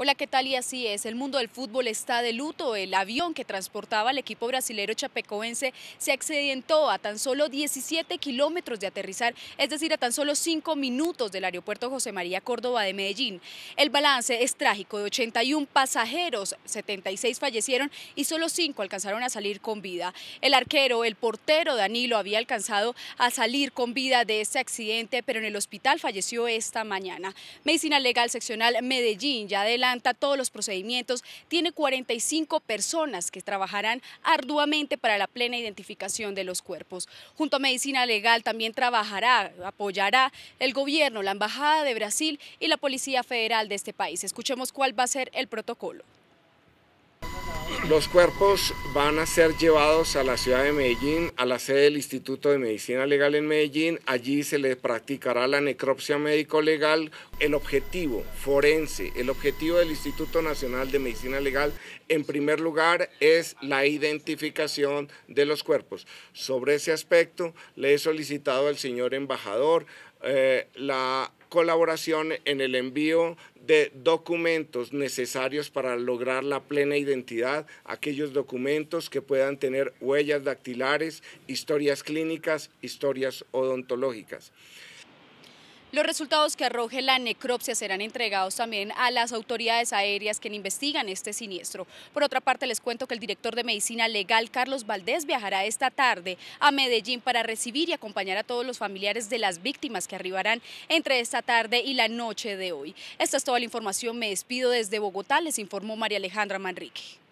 Hola, ¿qué tal? Y así es, el mundo del fútbol está de luto. El avión que transportaba al equipo brasilero chapecoense se accidentó a tan solo 17 kilómetros de aterrizar, es decir, a tan solo 5 minutos del aeropuerto José María Córdoba de Medellín. El balance es trágico, de 81 pasajeros, 76 fallecieron y solo 5 alcanzaron a salir con vida. El arquero, el portero Danilo había alcanzado a salir con vida de este accidente, pero en el hospital falleció esta mañana. Medicina Legal Seccional Medellín ya de todos los procedimientos, tiene 45 personas que trabajarán arduamente para la plena identificación de los cuerpos. Junto a Medicina Legal también trabajará, apoyará el gobierno, la Embajada de Brasil y la Policía Federal de este país. Escuchemos cuál va a ser el protocolo. Los cuerpos van a ser llevados a la ciudad de Medellín, a la sede del Instituto de Medicina Legal en Medellín. Allí se le practicará la necropsia médico-legal. El objetivo forense, el objetivo del Instituto Nacional de Medicina Legal, en primer lugar, es la identificación de los cuerpos. Sobre ese aspecto, le he solicitado al señor embajador, eh, la colaboración en el envío de documentos necesarios para lograr la plena identidad, aquellos documentos que puedan tener huellas dactilares, historias clínicas, historias odontológicas. Los resultados que arroje la necropsia serán entregados también a las autoridades aéreas que investigan este siniestro. Por otra parte, les cuento que el director de Medicina Legal, Carlos Valdés, viajará esta tarde a Medellín para recibir y acompañar a todos los familiares de las víctimas que arribarán entre esta tarde y la noche de hoy. Esta es toda la información. Me despido desde Bogotá. Les informó María Alejandra Manrique.